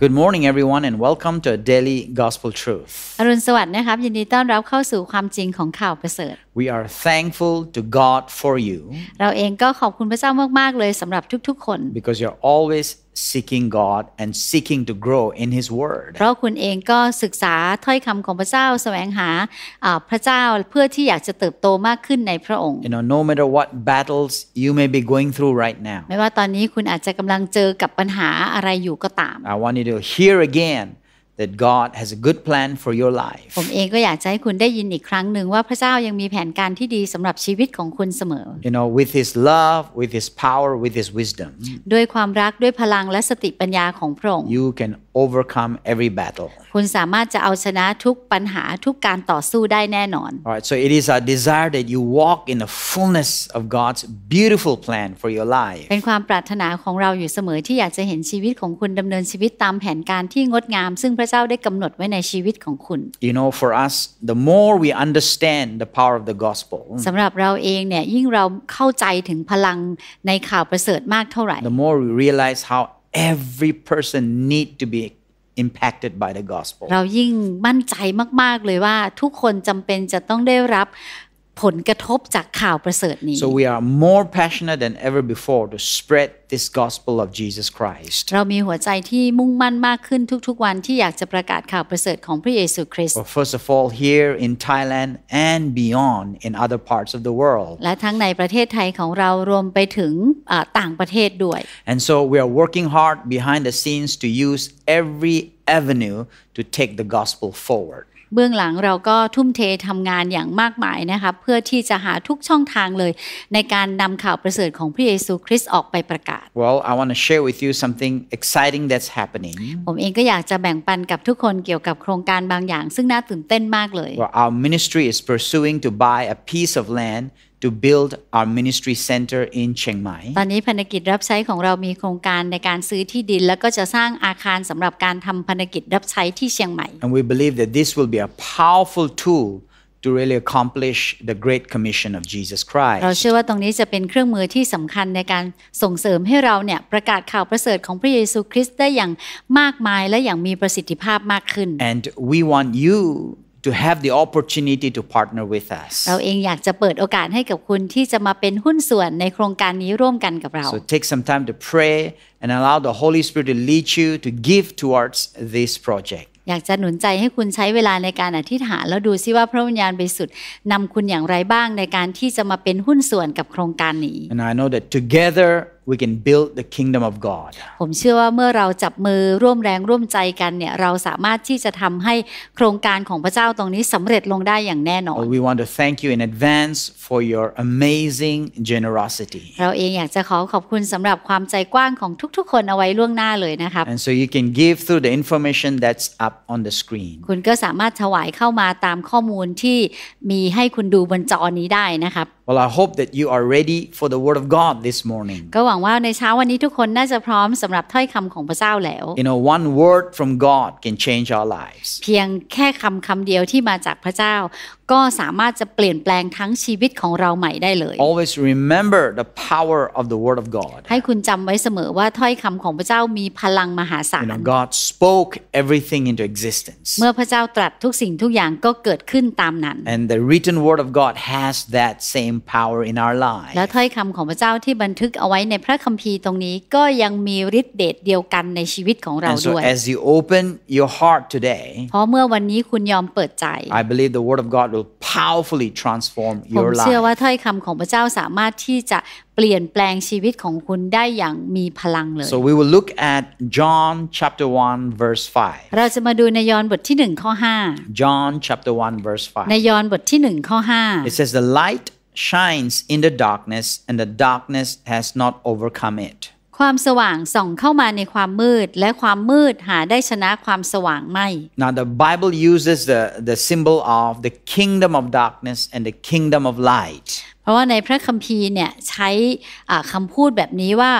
Good morning, everyone, and welcome to a daily gospel truth. อรุณสวัสดิ์นะครับ We are thankful to God for you เราเองก็ขอบคุณพระเจ้ามากๆเลยสำหรับทุกๆคน because you're always seeking God and seeking to grow in His Word เพราะคุณเองก็ศึกษาถ้อยคำของพระเจ้าแสวงหาพระเจ้าเพื่อที่อยากจะเติบโตมากขึ้นในพระองค์ You know no matter what battles you may be going through right now ไม่ว่าตอนนี้คุณอาจจะกำลังเจอกับปัญหาอะไรอยู่ก็ตาม I want you to hear again that God has a good plan for your life ผมเองก็อยากจะให้คุณได้ยินอีกครั้งหนึ่งว่าพระเจ้ายังมีแผนการที่ดีสำหรับชีวิตของคุณเสมอ you know with His love with His power with His wisdom ด้วยความรักด้วยพลังและสติปัญญาของพระองค์ you can overcome every battle คุณสามารถจะเอาชนะทุกปัญหาทุกการต่อสู้ได้แน่นอน alright so it is our desire that you walk in the fullness of God's beautiful plan for your life เป็นความปรารถนาของเราอยู่เสมอที่อยากจะเห็นชีวิตของคุณดำเนินชีวิตตามแผนการที่งดงาม ซึ่งพระเจ้าได้กำหนดไว้ในชีวิตของคุณ you know for us the more we understand the power of the gospel สำหรับเราเองเนี่ยยิ่งเราเข้าใจถึงพลังในข่าวประเสริฐมากเท่าไหร่ the more we realize how every person need to be impacted by the gospel เรายิ่งมั่นใจมากๆเลยว่าทุกคนจำเป็นจะต้องได้รับผลกระทบจากข่าวประเสริฐนี้ so we are more passionate than ever before to spread this gospel of Jesus Christ เรา มีหัวใจที่มุ่งมั่นมากขึ้นทุกๆวันที่อยากจะประกาศข่าวประเสริฐของพระเยซูคริสต์ first of all here in Thailand and beyond in other parts of the world และทั้งในประเทศไทยของเรารวมไปถึงต่างประเทศด้วย and so we are working hard behind the scenes to use every avenue to take the gospel forward เบื้องหลังเราก็ทุ่มเททำงานอย่างมากมายนะคะเพื่อที่จะหาทุกช่องทางเลย ในการนำข่าวประเสริฐของพระเยซูคริสต์ออกไปประกาศ Well I want to share with you something exciting that's happening ผมเองก็อยากจะแบ่งปันกับทุกคนเกี่ยวกับโครงการบางอย่างซึ่งน่าตื่นเต้นมากเลย Well our ministry is pursuing to buy a piece of land to build our ministry center in Chiang Mai ตอนนี้พันธกิจรับใช้ของเรามีโครงการในการซื้อที่ดิน and we believe that this will be a powerful tool to really accomplish the great commission of Jesus Christ เราเชื่อว่าตรงนี้จะเป็นเครื่องมือที่สำคัญในการส่งเสริมให้เราเนี่ยประกาศข่าวประเสริฐของพระเยซูคริสต์ได้อย่างมากมายและอย่างมีประสิทธิภาพมากขึ้น and we want you to have the opportunity to partner with us เราเองอยากจะเปิดโอกาสให้กับคุณที่จะมาเป็นหุ้นส่วนในโครงการนี้ร่วมกันกับเรา so take some time to pray and allow the Holy Spirit to lead you to give towards this project อยากจะหนุนใจให้คุณใช้เวลาในการอธิษฐานแล้วดูซิว่าพระวิญญาณบริสุทธิ์นำคุณอย่างไรบ้างในการที่จะมาเป็นหุ้นส่วนกับโครงการนี้ and I know that together we can build the kingdom of God ผมเชื่อว่าเมื่อเราจับมือร่วมแรงร่วมใจกันเนี่ยเราสามารถที่จะทำให้โครงการของพระเจ้าตรงนี้สำเร็จลงได้อย่างแน่นอน We want to thank you in advance for your amazing generosity เราเองอยากจะขอขอบคุณสำหรับความใจกว้างของทุก ๆ คนเอาไว้ล่วงหน้าเลยนะครับ And so you can give through the information that's up on the screen คุณก็สามารถถวายเข้ามาตามข้อมูลที่มีให้คุณดูบนจอนี้ได้นะครับ Well I hope that you are ready for the word of God this morning ก็หวังงว่าในเช้าวันนี้ทุกคนน่าจะพร้อมสำหรับถ้อยคำของพระเจ้าแล้ว You know one word from God can change our lives เพียงแค่คำคำเดียวที่มาจากพระเจ้าก็สามารถจะเปลี่ยนแปลงทั้งชีวิตของเราใหม่ได้เลย Always remember the power of the word of God ให้คุณจำไว้เสมอว่าถ้อยคำของพระเจ้ามีพลังมหาศาล you know, God spoke everything into existence เมื่อพระเจ้าตรัสทุกสิ่งทุกอย่างก็เกิดขึ้นตามนั้น and the written word of God has that same power in our life และถ้อยคำของพระเจ้าที่บันทึกเอาไว้ในพระคัมภีร์ตรงนี้ ก็ยังมีฤทธิ์เดชเดียวกันในชีวิตของเราด้วย and so as you open your heart today เพราะเมื่อวันนี้คุณยอมเปิดใจ I believe the word of God will powerfully transform your life ผมเชื่อว่าถ้อยคำของพระเจ้าสามารถที่จะเปลี่ยนแปลงชีวิตของคุณได้อย่างมีพลังเลย so we will look at John chapter 1 verse 5เราจะมาดูในยอห์นบทที่1ข้อ5 John chapter 1 verse 5ในยอห์นบทที่1ข้อ5 it says the light shines in the darkness and the darkness has not overcome it ความสว่างส่องเข้ามาในความมืดและความมืดหาได้ชนะความสว่างไม่ Now the Bible uses the the symbol of the kingdom of darkness and the kingdom of light เพราะว่าในพระคัมภีร์เนี่ยใช้คำพูดแบบนี้ว่า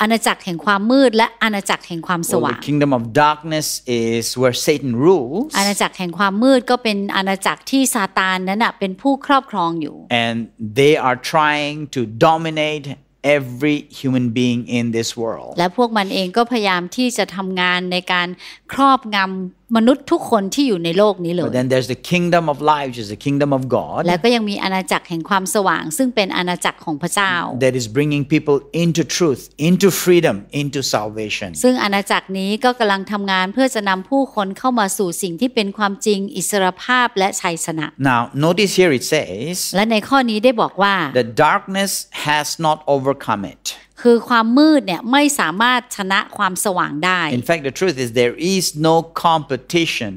อาณาจักรแห่งความมืดและอาณาจักรแห่งความสว่าง well, the kingdom of darkness is where Satan rules อาณาจักรแห่งความมืดก็เป็นอาณาจักรที่ซาตานนั้นเป็นผู้ครอบครองอยู่ and they are trying to dominate every human being in this world และพวกมันเองก็พยายามที่จะทำงานในการครอบงำมนุษย์ทุกคนที่อยู่ในโลกนี้เลย But then there's the kingdom of l i f e which is the kingdom of God แล้วก็ยังมีอาณาจักรแห่งความสว่างซึ่งเป็นอาณาจักรของพระเจ้า that is bringing people into truth into freedom into salvation ซึ่งอาณาจักรนี้ก็กำลังทำงานเพื่อจะนำผู้คนเข้ามาสู่สิ่งที่เป็นความจริง อิสรภาพและชัยชนะ now notice here it says และในข้อนี้ได้บอกว่า the darkness has not overcome it คือความมืดเนี่ยไม่สามารถชนะความสว่างได้ In fact the truth is there is no competition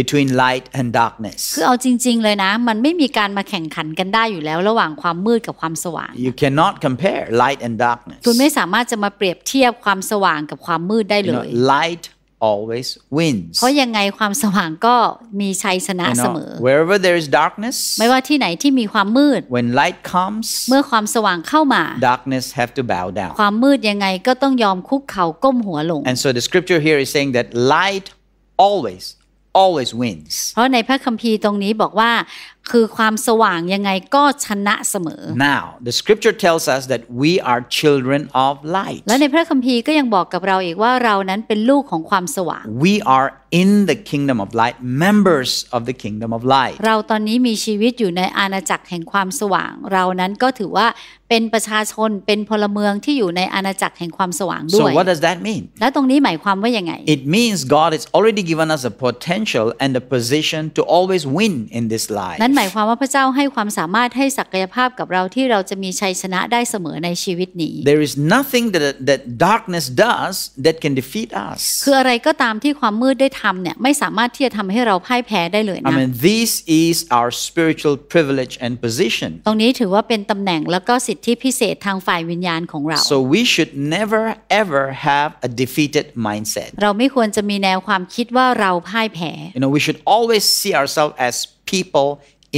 between light and darkness คือเอาจริง ๆเลยนะมันไม่มีการมาแข่งขันกันได้อยู่แล้วระหว่างความมืดกับความสว่าง You cannot compare light and darkness คุณไม่สามารถจะมาเปรียบเทียบความสว่างกับความมืดได้เลย Light always wins เพราะยังไงความสว่างก็มีชัยชนะเสมอ wherever there is darkness ไม่ว่าที่ไหนที่มีความมืด when light comes เมื่อความสว่างเข้ามา darkness have to bow down ความมืดยังไงก็ต้องยอมคุกเข่าก้มหัวลง and so the scripture here is saying that light always always wins เพราะในพระคัมภีร์ตรงนี้บอกว่าคือความสว่างยังไงก็ชนะเสมอ Now the scripture tells us that we are children of light และในพระคัมภีร์ก็ยังบอกกับเราอีกว่าเรานั้นเป็นลูกของความสว่าง We are in the kingdom of light members of the kingdom of light เราตอนนี้มีชีวิตอยู่ในอาณาจักรแห่งความสว่าง เรานั้นก็ถือว่าเป็นประชาชนเป็นพลเมืองที่อยู่ในอาณาจักรแห่งความสว่างด้วย So what does that mean และตรงนี้หมายความว่ายังไง It means God has already given us a potential and a position to always win in this life นั้นหมมายความว่าพระเจ้าให้ความสามารถให้ศักยภาพกับเราที่เราจะมีชัยชนะได้เสมอในชีวิตนี้ There is nothing that that darkness does that can defeat us คืออะไรก็ตามที่ความมืดได้ทำเนี่ยไม่สามารถที่จะทำให้เราพ่ายแพ้ได้เลยนะ I mean this is our spiritual privilege and position ตรงนี้ถือว่าเป็นตำแหน่ง แล้วก็สิทธิพิเศษทางฝ่ายวิญญาณของเรา So we should never ever have a defeated mindset เราไม่ควรจะมีแนวความคิดว่าเราพ่ายแพ้ You know we should always see ourselves as people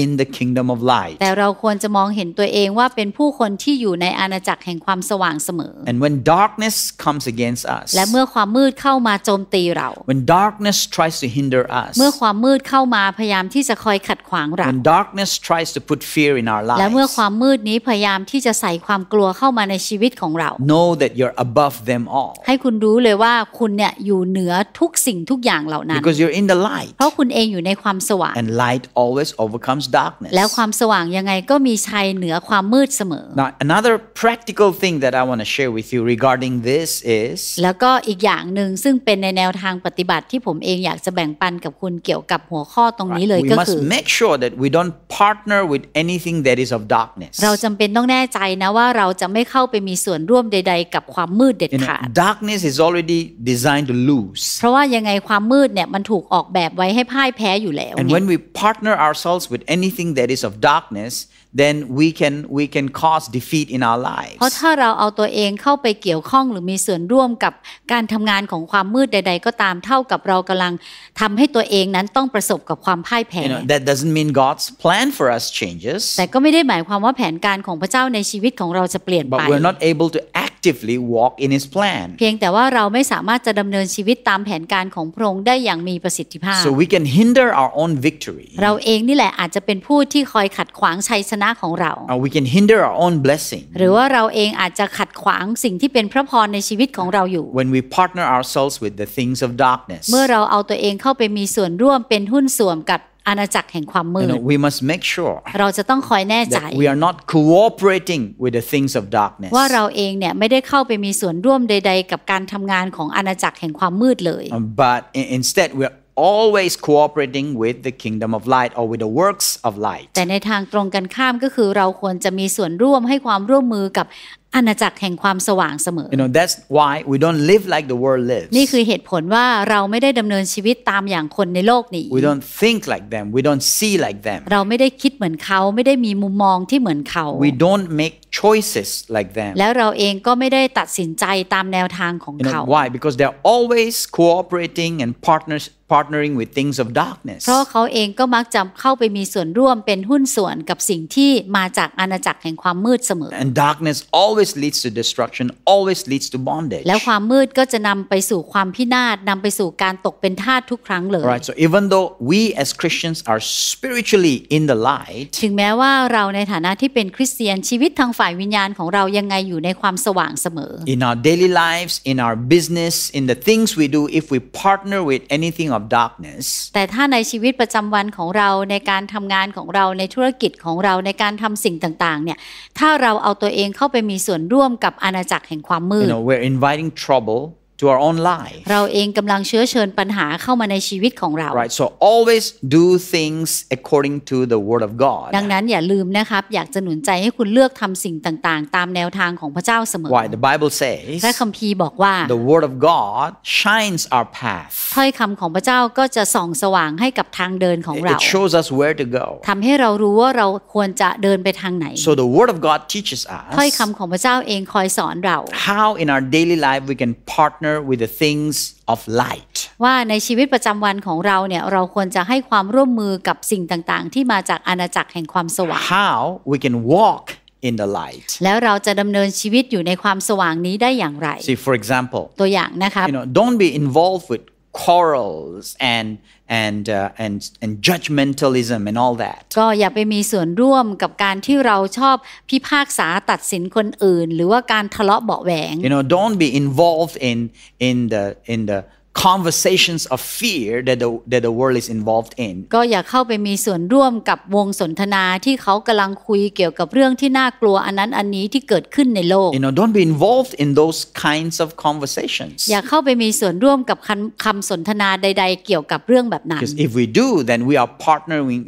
in the kingdom of light แต่เราควรจะมองเห็นตัวเองว่าเป็นผู้คนที่อยู่ในอาณาจักรแห่งความสว่างเสมอ and when darkness comes against us และเมื่อความมืดเข้ามาโจมตีเรา when darkness tries to hinder us เมื่อความมืดเข้ามาพยายามที่จะคอยขัดขวางเรา when darkness tries to put fear in our lives และเมื่อความมืดนี้พยายามที่จะใส่ความกลัวเข้ามาในชีวิตของเรา know that you're above them all ให้คุณรู้เลยว่าคุณเนี่ยอยู่เหนือทุกสิ่งทุกอย่างเหล่านั้น because you're in the light เพราะคุณเองอยู่ในความสว่าง and light always overcomes overcomes darkness แล้วความสว่างยังไงก็มีชัยเหนือความมืดเสมอ Now another practical thing that I want to share with you regarding this is แล้วก็อีกอย่างหนึ่งซึ่งเป็นในแนวทางปฏิบัติที่ผมเองอยากจะแบ่งปันกับคุณเกี่ยวกับหัวข้อตรงนี้เลยก็คือ We must make sure that we don't partner with anything that is of darkness เราจำเป็นต้องแน่ใจนะว่าเราจะไม่เข้าไปมีส่วนร่วมใดๆกับความมืดเด็ดขาด Darkness is already designed to lose เพราะว่ายังไงความมืดเนี่ยมันถูกออกแบบไว้ให้พ่ายแพ้อยู่แล้ว And when we partner ourselves with anything that is of darkness then we can we can cause defeat in our lives เพราะถ้าเราเอาตัวเองเข้าไปเกี่ยวข้องหรือมีส่วนร่วมกับการทำงานของความมืดใด ๆ ก็ตามเท่ากับเรากำลังทำให้ตัวเองนั้นต้องประสบกับความพ่ายแพ้ you know, that doesn't mean God's plan for us changes แต่ก็ไม่ได้หมายความว่าแผนการของพระเจ้าในชีวิตของเราจะเปลี่ยนไป but we're not able to actively walk in His plan เพียงแต่ว่าเราไม่สามารถจะดำเนินชีวิตตามแผนการของพระองค์ได้อย่างมีประสิทธิภาพ so we can hinder our own victory เราเองนี่แหละอาจจะเป็นผู้ที่คอยขัดขวางชัยชนะนะของเรา we can hinder our own blessing หรือว่าเราเองอาจจะขัดขวางสิ่งที่เป็นพระพรในชีวิตของเราอยู่ when we partner ourselves with the things of darkness เมื่อเราเอาตัวเองเข้าไปมีส่วนร่วมเป็นหุ้นส่วนกับอาณาจักรแห่งความมืด we must make sure เราจะต้องคอยแน่ใจ we are not cooperating with the things of darkness ว่าเราเองเนี่ยไม่ได้เข้าไปมีส่วนร่วมใดๆกับการทำงานของอาณาจักรแห่งความมืดเลย but instead we're always cooperating with the kingdom of light or with the works of light แต่ในทางตรงกันข้ามก็คือเราควรจะมีส่วนร่วมให้ความร่วมมือกับอาณาจักรแห่งความสว่างเสมอ You know that's why we don't live like the world lives นี่คือเหตุผลว่าเราไม่ได้ดำเนินชีวิตตามอย่างคนในโลกนี้ We don't think like them we don't see like them เราไม่ได้คิดเหมือนเขาไม่ได้มีมุมมองที่เหมือนเขา We don't make choices like them แล้วเราเองก็ไม่ได้ตัดสินใจตามแนวทางของเขา Why because they're always cooperating and partners partnering with things of darkness เพราะเขาเองก็มักจะเข้าไปมีส่วนร่วมเป็นหุ้นส่วนกับสิ่งที่มาจากอาณาจักรแห่งความมืดเสมอ And darkness always always leads to destruction always leads to bondage แล้วความมืดก็จะนำไปสู่ความพินาศนำไปสู่การตกเป็นทาสทุกครั้งเลย right so even though we as Christians are spiritually in the light ถึงแม้ว่าเราในฐานะที่เป็นคริสเตียนชีวิตทางฝ่ายวิญญาณของเรายังไงอยู่ในความสว่างเสมอ in our daily lives in our business in the things we do if we partner with anything of darkness แต่ถ้าในชีวิตประจำวันของเราในการทำงานของเราในธุรกิจของเราในการทำสิ่งต่างๆเนี่ยถ้าเราเอาตัวเองเข้าไปมีส่ว่วนร่วมกับอาณาจักรแห่งความมืด you know, we're inviting trouble to our own life เราเองกำลังเชื้อเชิญปัญหาเข้ามาในชีวิตของเรา right so always do things according to the word of God ดังนั้นอย่าลืมนะครับอยากจะหนุนใจให้คุณเลือกทำสิ่งต่างๆ ตามแนวทางของพระเจ้าเสมอ why the Bible says พระคัมภีร์บอกว่า the word of God shines our path ถ้อยคำของพระเจ้าก็จะส่องสว่างให้กับทางเดินของเรา it shows us where to go ทำให้เรารู้ว่าเราควรจะเดินไปทางไหน so the word of God teaches us ถ้อยคำของพระเจ้าเองคอยสอนเรา how in our daily life we can partner partner with the things of light ว่าในชีวิตประจำวันของเราเนี่ยเราควรจะให้ความร่วมมือกับสิ่งต่างๆ ที่มาจากอาณาจักรแห่งความสว่าง how we can walk in the light แล้วเราจะดำเนินชีวิตอยู่ในความสว่างนี้ได้อย่างไร see for example ตัวอย่างนะคะ you know don't be involved with quarrels and and uh, and and judgmentalism and all that ก็อย่าไปมีส่วนร่วมกับการที่เราชอบพิพากษาตัดสินคนอื่น you know don't be involved in in the in the conversations of fear that the, that the world is involved in ก็อย่าเข้าไปมีส่วนร่วมกับวงสนทนาที่เขากำลังคุยเกี่ยวกับเรื่องที่น่ากลัวอันนั้นอันนี้ที่เกิดขึ้นในโลก you know don't be involved in those kinds of conversations อย่าเข้าไปมีส่วนร่วมกับคำคำสนทนาใด because if we do then we are partnering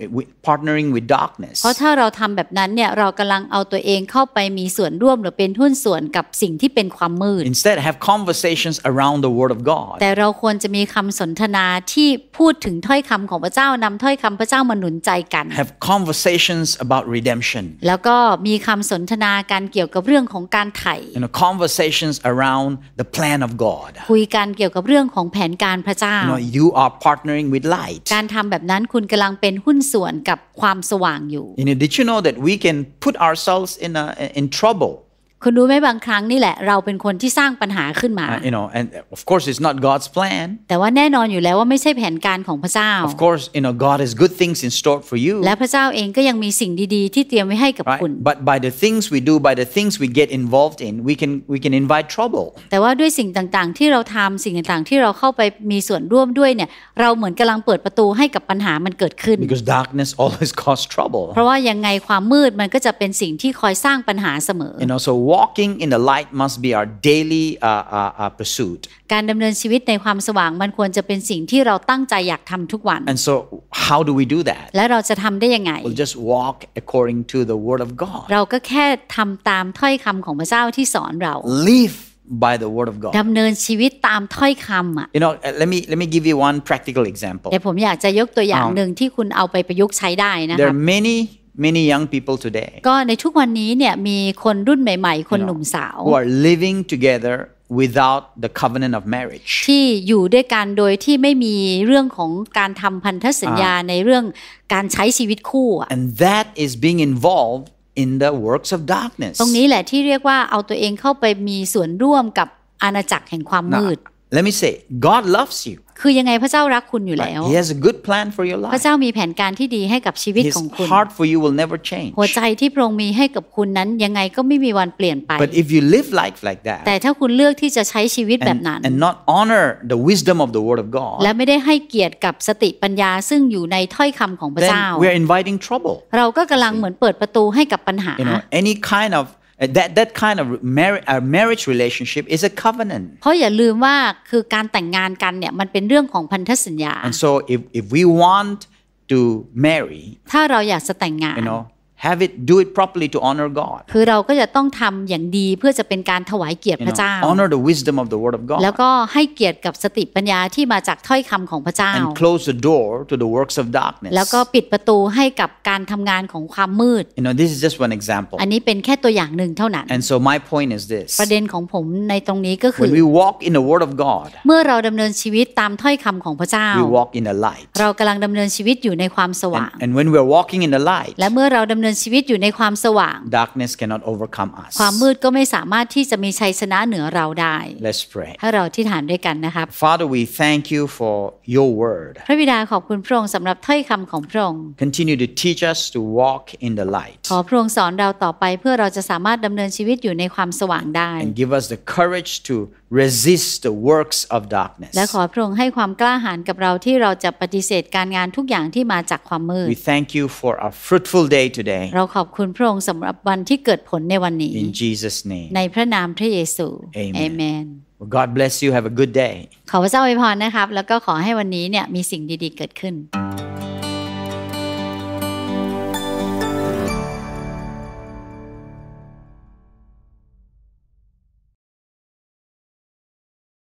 partnering with darkness เพราะถ้าเราทำแบบนั้นเนี่ยเรากำลังเอาตัวเองเข้าไปมีส่วนร่วมหรือเป็นหุ้นส่วนกับสิ่งที่เป็นความมืด instead have conversations around the word of God แต่เราควรจะมีคำสนทนาที่พูดถึงถ้อยคำของพระเจ้านำถ้อยคำพระเจ้ามาหนุนใจกัน Have conversations about redemption แล้วก็มีคำสนทนาการเกี่ยวกับเรื่องของการไถ่ You know conversations around the plan of God คุยกันเกี่ยวกับเรื่องของแผนการพระเจ้า You know you are partnering with light การทำแบบนั้นคุณกำลังเป็นหุ้นส่วนกับความสว่างอยู่ You know did you know that we can put ourselves in a, in trouble คุณรู้ไหมบางครั้งนี่แหละเราเป็นคนที่สร้างปัญหาขึ้นมา uh, you know and of course it's not God's plan แต่ว่าแน่นอนอยู่แล้วว่าไม่ใช่แผนการของพระเจ้า of course you know God has good things in store for you และพระเจ้าเองก็ยังมีสิ่งดีๆที่เตรียมไว้ให้กับคุณ but by the things we do by the things we get involved in we can we can invite trouble แต่ว่าด้วยสิ่งต่างๆที่เราทำสิ่งต่างๆ ที่เราเข้าไปมีส่วนร่วมด้วยเนี่ยเราเหมือนกำลังเปิดประตูให้กับปัญหามันเกิดขึ้น because darkness always causes trouble เพราะว่ายังไงความมืดมันก็จะเป็นสิ่งที่คอยสร้างปัญหาเสมอ you k n o w s o walking in the light must be our daily uh, uh, pursuit การดำเนินชีวิตในความสว่างมันควรจะเป็นสิ่งที่เราตั้งใจอยากทำทุกวัน and so how do we do that และเราจะทำได้ยังไง we'll just walk according to the word of God เราก็แค่ทำตามถ้อยคำของพระเจ้าที่สอนเรา live by the word of God ดำเนินชีวิตตามถ้อยคำอ่ะ you know let me let me give you one practical example แต่ผมอยากจะยกตัวอย่างหนึ่งที่คุณเอาไปประยุกต์ใช้ได้นะคร there are many many young people today ก็ในทุกวันนี้เนี่ยมีคนรุ่นใหม่ ๆ คนหนุ่มสาว who are living together without the covenant of marriage ที่อยู่ด้วยกันโดยที่ไม่มีเรื่องของการทำพันธสัญญาในเรื่องการใช้ชีวิตคู่ and that is being involved in the works of darkness ตรงนี้แหละที่เรียกว่าเอาตัวเองเข้าไปมีส่วนร่วมกับอาณาจักรแห่งความมืด let me say God loves you คือยังไงพระเจ้ารักคุณอยู่แล้ว He has a good plan for your life พระเจ้ามีแผนการที่ดีให้กับชีวิตของคุณ h e a r t for you will never change หัวใจที่พระองค์มีให้กับคุณนั้นยังไงก็ไม่มีวันเปลี่ยนไป But if you live life like that แต่ถ้าคุณเลือกที่จะใช้ชีวิตแบบนั้น and not honor the wisdom of the word of God และไม่ได้ให้เกียรติกับสติปัญญาซึ่งอยู่ในถ้อยคำของพระเจ้า Then we are inviting trouble เราก็กำลังเหมือนเปิดประตูให้กับปัญหา you know, any kind of Uh, that that kind of marriage uh, marriage relationship is a covenant เพราะอย่าลืมว่าคือการแต่งงานกันเนี่ยมันเป็นเรื่องของพันธสัญญา and so if if we want to marry ถ้าเราอยากจะแต่งงาน you know have it do it properly to honor God คือเราก็จะต้องทำอย่างดีเพื่อจะเป็นการถวายเกียรติพระเจ้า honor the wisdom of the word of God แล้วก็ให้เกียรติกับสติปัญญาที่มาจากถ้อยคำของพระเจ้า and close the door to the works of darkness แล้วก็ปิดประตูให้กับการทำงานของความมืด you know this is just one example อันนี้เป็นแค่ตัวอย่างหนึ่งเท่านั้น and so my point is this ประเด็นของผมในตรงนี้ก็คือ when we walk in the word of God เมื่อเราดำเนินชีวิตตามถ้อยคำของพระเจ้า we walk in the light เรากำลังดำเนินชีวิตอยู่ในความสว่าง and when we're walking in the light และเมื่อเราดำเนินชีวิตอยู่ในความสว่าง Darkness cannot overcome us ความมืดก็ไม่สามารถที่จะมีชัยชนะเหนือเราได้ Let's pray ให้เราที่ฐานด้วยกันนะครับ Father we thank you for your word พระบิดาขอบคุณพระองค์สำหรับถ้อยคำของพระองค์ Continue to teach us to walk in the light ขอพระองค์สอนเราต่อไปเพื่อเราจะสามารถดำเนินชีวิตอยู่ในความสว่างได้ And give us the courage to resist the works of darkness และขอพระองค์ให้ความกล้าหาญกับเราที่เราจะปฏิเสธการงานทุกอย่างที่มาจากความมืด we thank you for a fruitful day today เราขอบคุณพระองค์สำหรับวันที่เกิดผลในวันนี้ in Jesus name ในพระนามพระเยซู amen well, God bless you have a good day ขอพระเจ้าอวยพรนะครับ แล้วก็ขอให้วันนี้เนี่ยมีสิ่งดีๆ เกิดขึ้น mm-hmm.